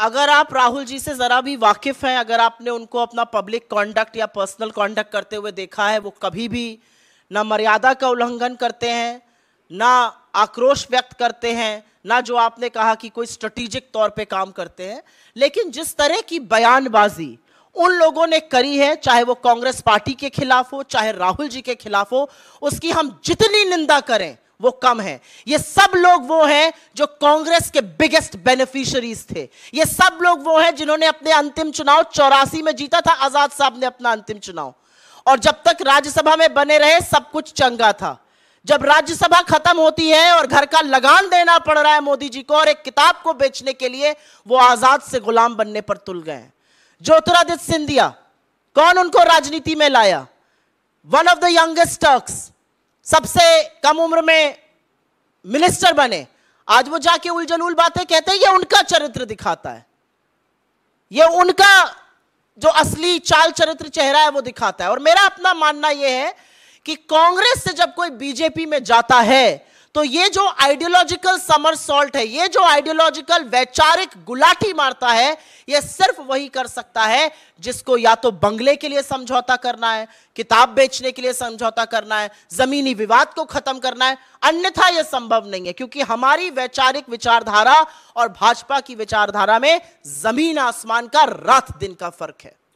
अगर आप राहुल जी से ज़रा भी वाकिफ़ हैं अगर आपने उनको अपना पब्लिक कॉन्डक्ट या पर्सनल कॉन्डक्ट करते हुए देखा है वो कभी भी ना मर्यादा का उल्लंघन करते हैं ना आक्रोश व्यक्त करते हैं ना जो आपने कहा कि कोई स्ट्रेटिजिक तौर पे काम करते हैं लेकिन जिस तरह की बयानबाजी उन लोगों ने करी है चाहे वो कांग्रेस पार्टी के खिलाफ हो चाहे राहुल जी के खिलाफ हो उसकी हम जितनी निंदा करें वो कम है ये सब लोग वो हैं जो कांग्रेस के बिगेस्ट बेनिफिशरीज थे ये सब लोग वो हैं जिन्होंने अपने अंतिम चुनाव चौरासी में जीता था आजाद साहब ने अपना अंतिम चुनाव और जब तक राज्यसभा में बने रहे सब कुछ चंगा था जब राज्यसभा खत्म होती है और घर का लगान देना पड़ रहा है मोदी जी को और एक किताब को बेचने के लिए वो आजाद से गुलाम बनने पर तुल गए ज्योतिरादित्य सिंधिया कौन उनको राजनीति में लाया one of the youngest Turks सबसे कम उम्र में मिनिस्टर बने आज वो जाके उलझलूल बातें कहते हैं ये उनका चरित्र दिखाता है ये उनका जो असली चाल चरित्र चेहरा है वो दिखाता है और मेरा अपना मानना यह है कि कांग्रेस से जब कोई बीजेपी में जाता है तो ये जो आइडियोलॉजिकल समर सॉल्ट है ये जो आइडियोलॉजिकल वैचारिक गुलाटी मारता है ये सिर्फ वही कर सकता है जिसको या तो बंगले के लिए समझौता करना है किताब बेचने के लिए समझौता करना है जमीनी विवाद को खत्म करना है अन्यथा यह संभव नहीं है क्योंकि हमारी वैचारिक विचारधारा और भाजपा की विचारधारा में जमीन आसमान का रात दिन का फर्क है